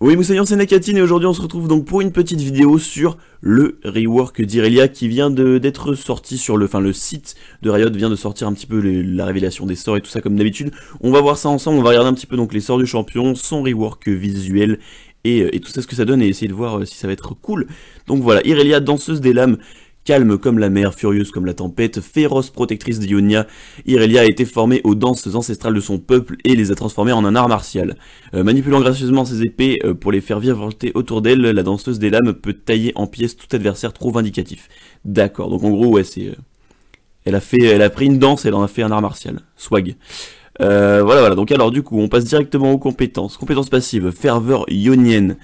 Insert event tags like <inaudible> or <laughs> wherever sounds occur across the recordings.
Oui, Moussaillon, c'est Nakatine et aujourd'hui on se retrouve donc pour une petite vidéo sur le rework d'Irelia qui vient d'être sorti sur le, enfin le site de Riot vient de sortir un petit peu la révélation des sorts et tout ça comme d'habitude. On va voir ça ensemble, on va regarder un petit peu donc les sorts du champion, son rework visuel et, et, tout ça ce que ça donne et essayer de voir euh, si ça va être cool. Donc voilà, Irelia, danseuse des lames, calme comme la mer, furieuse comme la tempête, féroce protectrice d'Ionia, Irelia a été formée aux danses ancestrales de son peuple et les a transformées en un art martial. Euh, manipulant gracieusement ses épées euh, pour les faire virevolter autour d'elle, la danseuse des lames peut tailler en pièces tout adversaire trop vindicatif. D'accord, donc en gros, ouais, c'est... Euh, elle, a fait, elle a pris une danse, elle en a fait un art martial. Swag. voilà, voilà, donc alors du coup, on passe directement aux compétences. Compétences passives, ferveur ionienne.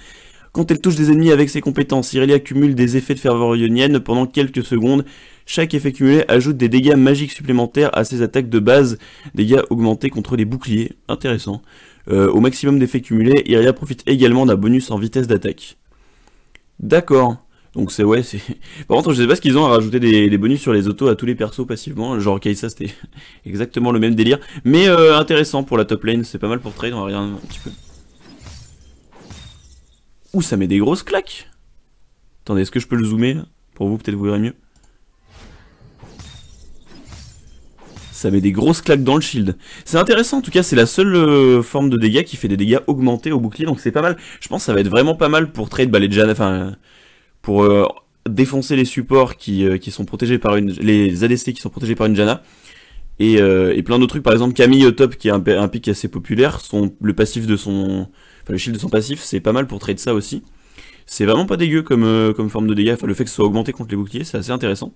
Quand elle touche des ennemis avec ses compétences, Irelia accumule des effets de ferveur ionienne pendant quelques secondes. Chaque effet cumulé ajoute des dégâts magiques supplémentaires à ses attaques de base, dégâts augmentés contre les boucliers, intéressant. Euh, au maximum d'effets cumulés, Irelia profite également d'un bonus en vitesse d'attaque. D'accord. Donc c'est ouais, c'est... <laughs> Par contre, je sais pas ce qu'ils ont à rajouter des, bonus sur les autos à tous les persos passivement. Genre Kaisa, c'était <laughs> exactement le même délire. Mais euh, intéressant pour la top lane, c'est pas mal pour trade, on va regarder un petit peu. Ouh, ça met des grosses claques Attendez, est-ce que je peux le zoomer Pour vous, peut-être vous verrez mieux. Ça met des grosses claques dans le shield. C'est intéressant, en tout cas, c'est la seule euh, forme de dégâts qui fait des dégâts augmentés au bouclier, donc c'est pas mal. Je pense que ça va être vraiment pas mal pour trade, bah, les enfin, pour euh, défoncer les supports euh, qui, sont protégés par une... les ADC qui sont protégés par une Jana. Et, et plein d'autres trucs, par exemple Camille au top, qui est un, pick pic assez populaire, son, le passif de son Enfin, le shield de son passif, c'est pas mal pour trade ça aussi. C'est vraiment pas dégueu comme, euh, comme forme de dégâts. Enfin, le fait que ce soit augmenté contre les boucliers, c'est assez intéressant.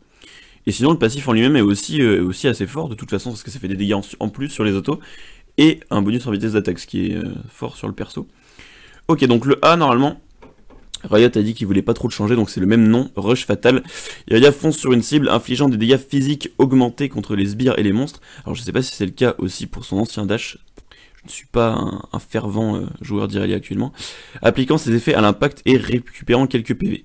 Et sinon, le passif en lui-même est aussi, euh, aussi assez fort, de toute façon, parce que ça fait des dégâts en, plus sur les autos. Et un bonus en vitesse d'attaque, ce qui est euh, fort sur le perso. Ok, donc le A, normalement, Riot a dit qu'il voulait pas trop le changer, donc c'est le même nom, Rush Fatal. a fonce sur une cible, infligeant des dégâts physiques augmentés contre les sbires et les monstres. Alors je sais pas si c'est le cas aussi pour son ancien dash, je ne suis pas un, fervent euh, joueur d'Irelia actuellement, appliquant ses effets à l'impact et récupérant quelques PV.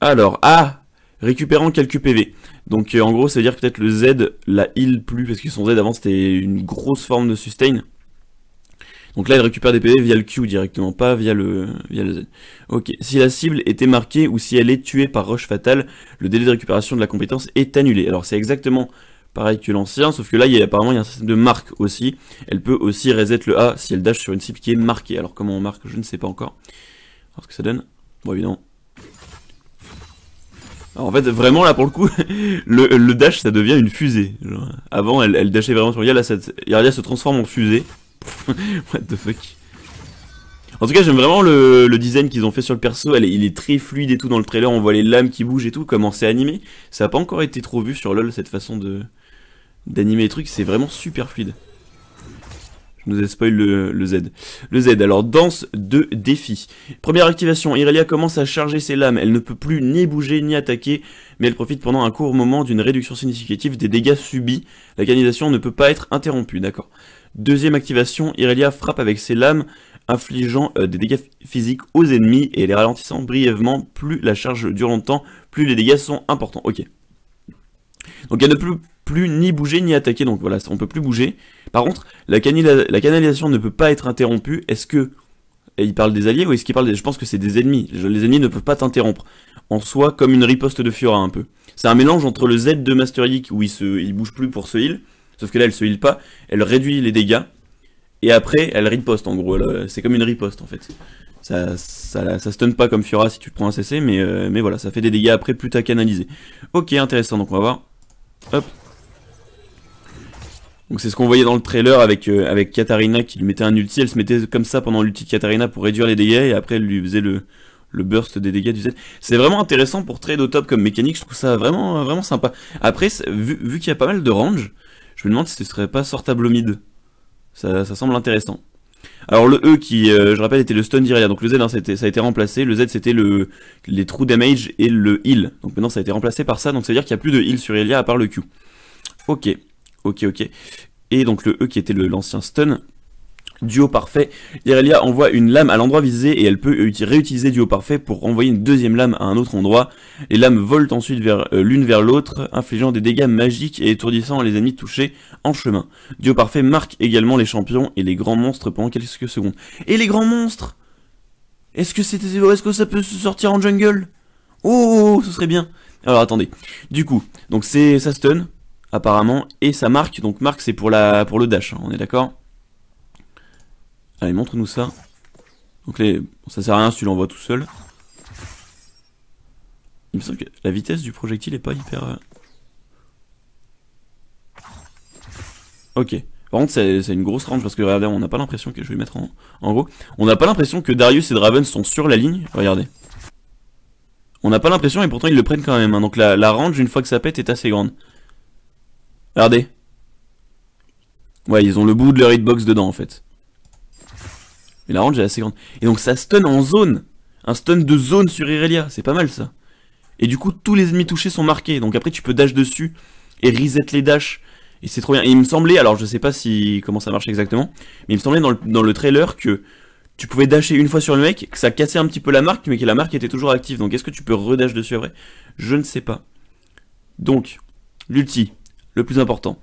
Alors, ah Récupérant quelques PV. Donc euh, en gros, ça veut dire que peut-être le Z la heal plus, parce que son Z avant c'était une grosse forme de sustain. Donc là, il récupère des PV via le Q directement, pas via le, via le Z. Ok, si la cible était marquée ou si elle est tuée par roche fatale, le délai de récupération de la compétence est annulé. Alors c'est exactement pareil que l'ancien, sauf que là, il y a, apparemment, il y a un système de marque aussi. Elle peut aussi reset le A si elle dash sur une cible qui est marquée. Alors, comment on marque, je ne sais pas encore. Alors, ce que ça donne Bon, évidemment. en fait, vraiment, là, pour le coup, <laughs> le, dash, ça devient une fusée. avant, elle, elle dashait vraiment sur la là, se transforme en fusée. <laughs> What the fuck en tout cas, j'aime vraiment le, design qu'ils ont fait sur le perso. il est très fluide et tout dans le trailer. On voit les lames qui bougent et tout, comment c'est animé. Ça n'a pas encore été trop vu sur LoL cette façon de, d'animer les trucs, c'est vraiment super fluide. Je nous ai spoil le, Z. Le Z, alors danse de défi. Première activation, Irelia commence à charger ses lames. Elle ne peut plus ni bouger ni attaquer, mais elle profite pendant un court moment d'une réduction significative des dégâts subis. La canalisation ne peut pas être interrompue, d'accord. Deuxième activation, Irelia frappe avec ses lames, infligeant euh, des dégâts physiques aux ennemis et les ralentissant brièvement. Plus la charge dure longtemps, plus les dégâts sont importants. Ok. Donc elle ne plus plus ni bouger ni attaquer, donc voilà, on peut plus bouger. Par contre, la, la canalisation ne peut pas être interrompue. Est-ce que il parle des alliés ou est-ce qu'il parle des... Je pense que c'est des ennemis. Les ennemis ne peuvent pas t'interrompre. En soi, comme une riposte de Fiora un peu. C'est un mélange entre le Z de Master League où il se, bouge plus pour se heal, sauf que là elle se heal pas, elle réduit les dégâts et après elle riposte en gros. Euh, c'est comme une riposte en fait. Ça, ça, ça stun pas comme Fiora si tu te prends un CC, mais, euh, mais voilà, ça fait des dégâts après plus t'as canalisé. Ok, intéressant, donc on va voir. Hop, donc c'est ce qu'on voyait dans le trailer avec euh, avec Katarina qui lui mettait un ulti, elle se mettait comme ça pendant l'ulti de Katarina pour réduire les dégâts et après elle lui faisait le le burst des dégâts du Z. C'est vraiment intéressant pour trade au top comme mécanique, je trouve ça vraiment euh, vraiment sympa. Après vu, qu'il y a pas mal de range, je me demande si ce serait pas sortable au mid. Ça, ça semble intéressant. Alors le E qui, euh, je rappelle, était le stun d'Iria, donc le Z hein, ça, a été, remplacé, le Z c'était le, les true damage et le heal, donc maintenant ça a été remplacé par ça, donc ça veut dire qu'il n'y a plus de heal sur Iria à part le Q. Ok. Ok, ok. Et donc le E qui était l'ancien stun. Duo parfait, Irelia envoie une lame à l'endroit visé et elle peut réutiliser duo parfait pour envoyer une deuxième lame à un autre endroit. Les lames volent ensuite euh, l'une vers l'autre, infligeant des dégâts magiques et étourdissant les ennemis touchés en chemin. Duo parfait marque également les champions et les grands monstres pendant quelques secondes. Et les grands monstres Est-ce que c'était est-ce que ça peut se sortir en jungle oh, oh, oh, ce serait bien. Alors attendez. Du coup, donc c'est ça stun, apparemment, et ça marque, donc marque c'est pour, la, pour le dash, hein, on est d'accord Allez, montre-nous ça. Donc ça sert à rien si tu l'envoies tout seul. Il me semble que la vitesse du projectile est pas hyper... Euh. Ok. Par contre, c'est une grosse range parce que regardez, on n'a pas l'impression que je vais mettre en, en gros. On n'a pas l'impression que Darius et Draven sont sur la ligne. Regardez. On n'a pas l'impression et pourtant ils le prennent quand même. Hein. Donc la range, une fois que ça pète, est assez grande. Regardez. Ouais, ils ont le bout de leur hitbox dedans, en fait. Mais la range est assez grande. Et donc ça stun en zone. Un stun de zone sur Irelia, c'est pas mal ça. Et du coup, tous les ennemis touchés sont marqués. Donc après, tu peux dash dessus et reset les dashs. Et c'est trop bien. Et il me semblait, alors je sais pas si comment ça marche exactement, mais il me semblait dans le, dans le trailer que tu pouvais dasher une fois sur le mec, que ça cassait un petit peu la marque, mais que la marque était toujours active. Donc est-ce que tu peux redash dessus après Je ne sais pas. Donc, l'ulti, le plus important.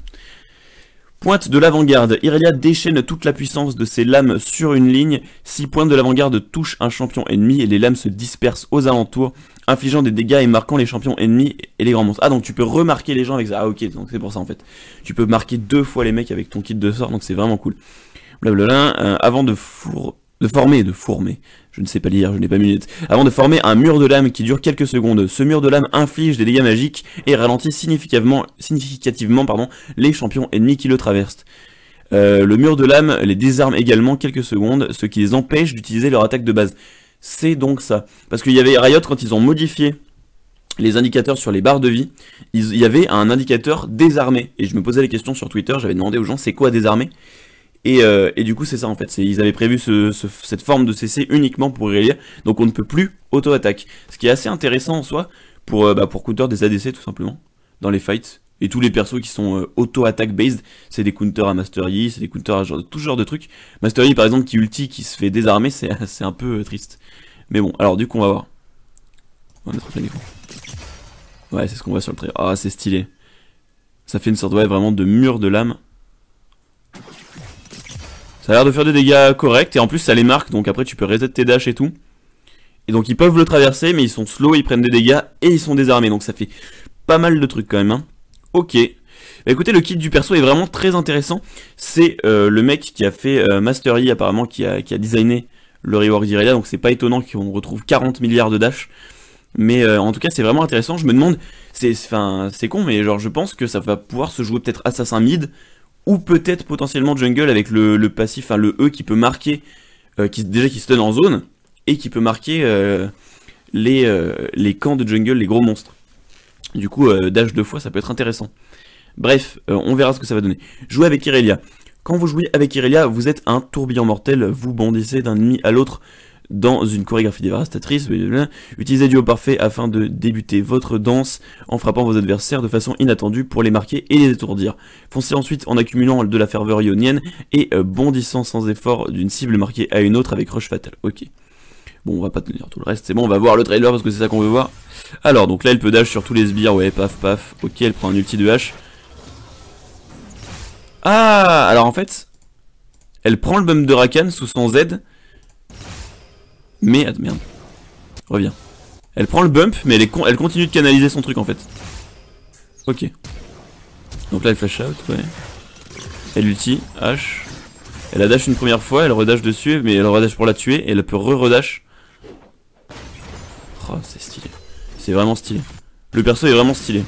Pointe de l'avant-garde, Irelia déchaîne toute la puissance de ses lames sur une ligne, si pointe de l'avant-garde touche un champion ennemi et les lames se dispersent aux alentours, infligeant des dégâts et marquant les champions ennemis et les grands monstres. Ah donc tu peux remarquer les gens avec ça, ah ok, donc c'est pour ça en fait. Tu peux marquer deux fois les mecs avec ton kit de sort, donc c'est vraiment cool. Blablabla, euh, avant de four de former, de former, je ne sais pas lire, je n'ai pas minute, avant de former un mur de lame qui dure quelques secondes. Ce mur de lame inflige des dégâts magiques et ralentit significativement, significativement les champions ennemis qui le traversent. Euh, le mur de lame les désarme également quelques secondes, ce qui les empêche d'utiliser leur attaque de base. C'est donc ça. Parce qu'il y avait Riot, quand ils ont modifié les indicateurs sur les barres de vie, il y avait un indicateur désarmé. Et je me posais la question sur Twitter, j'avais demandé aux gens c'est quoi désarmé euh, et, du coup, c'est ça en fait. Ils avaient prévu cette forme de CC uniquement pour Irelia, donc on ne peut plus auto-attaque. Ce qui est assez intéressant en soi pour, euh, bah, pour counter des ADC tout simplement dans les fights. Et tous les persos qui sont euh, auto attaque based, c'est des counters à Master Yi, c'est des counters à tout genre de trucs. Master Yi par exemple qui ulti, qui se fait désarmer, c'est <laughs> un peu triste. Mais bon, alors du coup, on va voir. On va mettre plein écran. Ouais, c'est ce qu'on voit sur le trait. Ah, oh, c'est stylé. Ça fait une sorte vraiment de mur de lame. Ça a l'air de faire des dégâts corrects et en plus ça les marque donc après tu peux reset tes dash et tout. Et donc ils peuvent le traverser mais ils sont slow, ils prennent des dégâts et ils sont désarmés donc ça fait pas mal de trucs quand même. Hein. Ok. Bah, écoutez le kit du perso est vraiment très intéressant. C'est euh, le mec qui a fait euh, Mastery apparemment qui a, qui a designé le rework d'Irelia donc c'est pas étonnant qu'on retrouve 40 milliards de dash. Mais euh, en tout cas, c'est vraiment intéressant. Je me demande, c'est, c'est con, mais genre, je pense que ça va pouvoir se jouer peut-être assassin mid ou peut-être potentiellement jungle avec le, passif, enfin le E qui peut marquer, euh, qui, déjà qui stun en zone, et qui peut marquer euh, les, euh, les camps de jungle, les gros monstres. Du coup, dash deux fois, ça peut être intéressant. Bref, on verra ce que ça va donner. Jouer avec Irelia. Quand vous jouez avec Irelia, vous êtes un tourbillon mortel, vous bondissez d'un ennemi à l'autre, dans une chorégraphie dévastatrice, utilisez du haut parfait afin de débuter votre danse en frappant vos adversaires de façon inattendue pour les marquer et les étourdir. Foncez ensuite en accumulant de la ferveur ionienne et euh, bondissant sans effort d'une cible marquée à une autre avec rush fatal. Ok. Bon, on va pas tenir tout le reste, c'est bon, on va voir le trailer parce que c'est ça qu'on veut voir. Alors, donc là, elle peut dash sur tous les sbires, ouais, paf, paf. Ok, elle prend un ulti de hache. Ah Alors en fait, elle prend le bum de Rakan sous son Z, mais, ah, merde. Reviens. Elle prend le bump, mais elle, elle continue de canaliser son truc en fait. Ok. Donc là, elle flash out, ouais. Elle ulti, H. Elle la dash une première fois, elle redash dessus, mais elle redash pour la tuer, et elle peut re-redash. Oh, c'est stylé. C'est vraiment stylé. Le perso est vraiment stylé.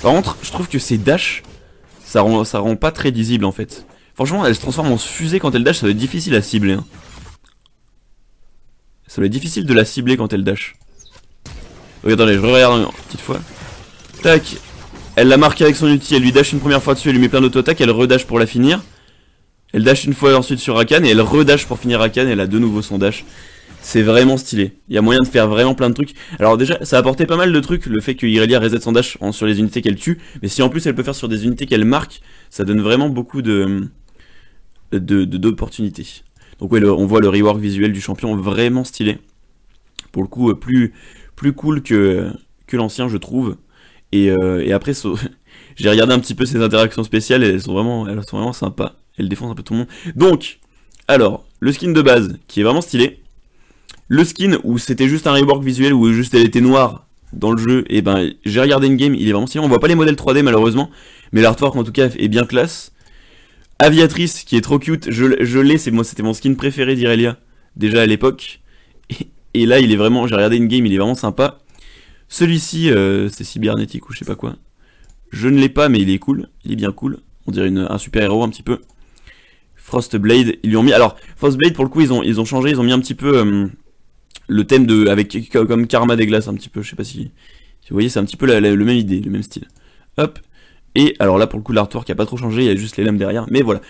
Par contre, je trouve que ces dash, ça rend, ça rend pas très visible en fait. Franchement, elle se transforme en fusée quand elle dash, ça va être difficile à cibler. Hein. Ça va être difficile de la cibler quand elle dash. Regardez, oh, attendez, je regarde une petite fois. Tac Elle la marque avec son outil, elle lui dash une première fois dessus, elle lui met plein d'auto-attaques, elle redash pour la finir. Elle dash une fois ensuite sur Rakan et elle redash pour finir Rakan et elle a de nouveau son dash. C'est vraiment stylé. Il y a moyen de faire vraiment plein de trucs. Alors déjà, ça a apporté pas mal de trucs, le fait que Irelia reset son dash sur les unités qu'elle tue. Mais si en plus elle peut faire sur des unités qu'elle marque, ça donne vraiment beaucoup de d'opportunités. De, donc oui, on voit le rework visuel du champion vraiment stylé. Pour le coup, euh, plus, plus cool que, que l'ancien, je trouve. Et, euh, après, <laughs> j'ai regardé un petit peu ses interactions spéciales elles sont vraiment, elles sont vraiment sympas. Elles défendent un peu tout le monde. Donc, alors, le skin de base, qui est vraiment stylé. Le skin où c'était juste un rework visuel, où juste elle était noire, dans le jeu, et eh ben j'ai regardé une game, il est vraiment stylé. On voit pas les modèles 3D malheureusement, mais l'artwork en tout cas est bien classe. Aviatrice, qui est trop cute. Je, l'ai, c'est moi, c'était mon skin préféré d'Irelia, déjà à l'époque. Et, là, il est vraiment. J'ai regardé une game, il est vraiment sympa. Celui-ci, euh, c'est cybernétique ou je sais pas quoi. Je ne l'ai pas, mais il est cool. Il est bien cool. On dirait un super héros un petit peu. Frostblade, ils lui ont mis. Alors, Frostblade, pour le coup, ils ont, ils ont changé, ils ont mis un petit peu euh, le thème de. avec comme Karma des glaces, un petit peu. Je sais pas si. vous voyez, c'est un petit peu la, le même idée, le même style. Hop, et alors là, pour le coup, l'artwork a pas trop changé, il y a juste les lames derrière, mais voilà.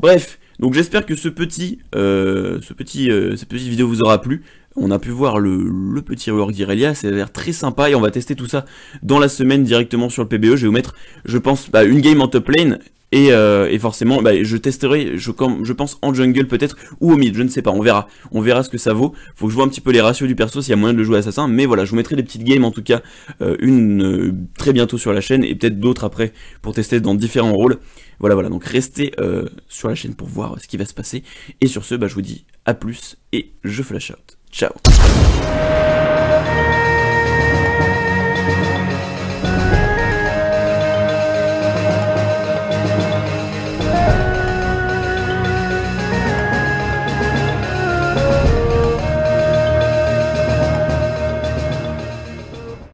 Bref, donc j'espère que ce petit, euh, ce petit, euh, cette petite vidéo vous aura plu. On a pu voir le, petit rework d'Irelia, ça a l'air très sympa et on va tester tout ça dans la semaine directement sur le PBE. Je vais vous mettre, je pense, bah, une game en top lane euh, et, forcément, bah, je testerai, je, pense, en jungle peut-être, ou au mid, je ne sais pas, on verra. On verra ce que ça vaut. Faut que je vois un petit peu les ratios du perso s'il y a moyen de le jouer assassin. Mais voilà, je vous mettrai des petites games en tout cas, euh, une euh, très bientôt sur la chaîne, et peut-être d'autres après pour tester dans différents rôles. Voilà, voilà, donc restez sur la chaîne pour voir ce qui va se passer. Et sur ce, bah, je vous dis à plus, et je flash out. Ciao